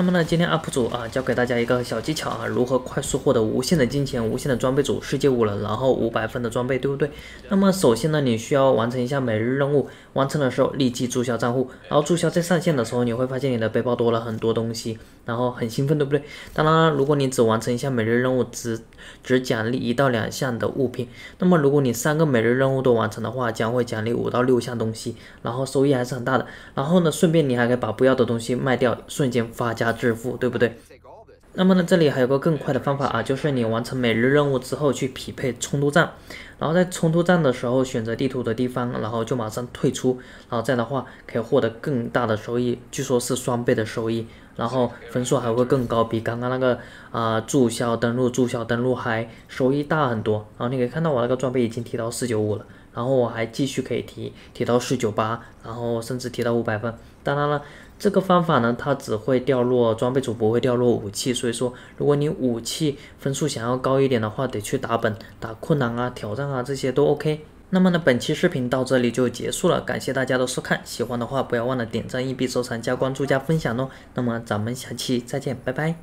那么呢，今天 UP 主啊教给大家一个小技巧啊，如何快速获得无限的金钱、无限的装备组、世界五人，然后五百分的装备，对不对？那么首先呢，你需要完成一下每日任务，完成的时候立即注销账户，然后注销再上线的时候，你会发现你的背包多了很多东西，然后很兴奋，对不对？当然，如果你只完成一下每日任务，只只奖励一到两项的物品，那么如果你三个每日任务都完成的话，将会奖励五到六项东西，然后收益还是很大的。然后呢，顺便你还可以把不要的东西卖掉，瞬间发家。支付对不对？那么呢，这里还有个更快的方法啊，就是你完成每日任务之后去匹配冲突战，然后在冲突战的时候选择地图的地方，然后就马上退出，然后这样的话可以获得更大的收益，据说是双倍的收益，然后分数还会更高，比刚刚那个啊注销登录注销登录还收益大很多。然后你可以看到我那个装备已经提到四九五了。然后我还继续可以提，提到四九八，然后甚至提到五百分。当然了，这个方法呢，它只会掉落装备，主不会掉落武器。所以说，如果你武器分数想要高一点的话，得去打本、打困难啊、挑战啊这些都 OK。那么呢，本期视频到这里就结束了，感谢大家的收看。喜欢的话，不要忘了点赞、硬币、收藏、加关注、加分享哦。那么咱们下期再见，拜拜。